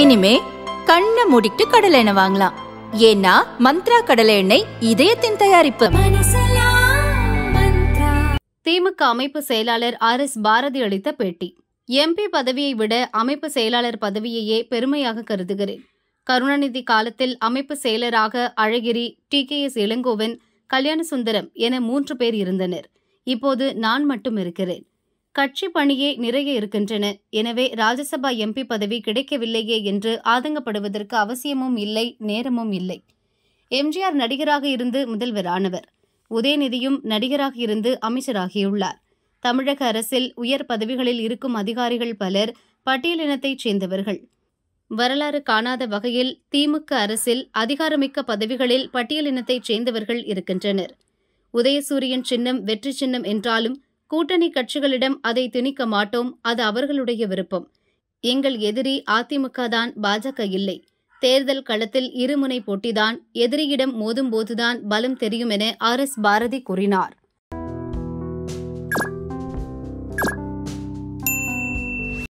இனிமே கண்ண மூடிட்டு கடலை எண்ணெய் வாங்கலாம் ஏன்னா மந்த்ரா கடலை எண்ணெய் இதயத்தின் தயாரிப்பு திமுக அமைப்பு செயலாளர் ஆர் எஸ் பாரதி அளித்த பேட்டி எம்பி பதவியை விட அமைப்பு செயலாளர் பதவியையே பெருமையாக கருதுகிறேன் கருணாநிதி காலத்தில் அமைப்பு செயலராக அழகிரி T K S Elangovan Kalyanasundaram என மூன்று பேர் இருந்தனர் இப்போது நான் மட்டும் இருக்கிறேன் கட்சி பணியே நிறைய இருக்கின்றன எனவே ராஜ்யசபா எம்பி பதவி கிடைக்கவில்லையே என்று ஆதங்கப்படுவதற்கு அவசியமும் இல்லை நேரமும் இல்லை எம்ஜிஆர் நடிகராக இருந்து முதல்வரானவர் உதயநிதியும் நடிகராக இருந்து அமைச்சராகியுள்ளார் தமிழக அரசில் உயர் பதவிகளில் இருக்கும் அதிகாரிகள் பலர் பட்டியலினத்தைச் சேர்ந்தவர்கள் வரலாறு காணாத வகையில் திமுக அரசில் அதிகாரமிக்க பதவிகளில் பட்டியலினத்தைச் சேர்ந்தவர்கள் இருக்கின்றனர் உதயசூரியன் சின்னம் வெற்றி சின்னம் என்றாலும் கூட்டணி கட்சிகளிடம் அதை திணிக்க மாட்டோம் அது அவர்களுடைய விருப்பம் எங்கள் எதிரி அதிமுக தான் பாஜக இல்லை தேர்தல் களத்தில் இருமுனை போட்டிதான் எதிரியிடம் மோதும் போதுதான் பலம் தெரியும் என ஆர் எஸ் பாரதி கூறினார்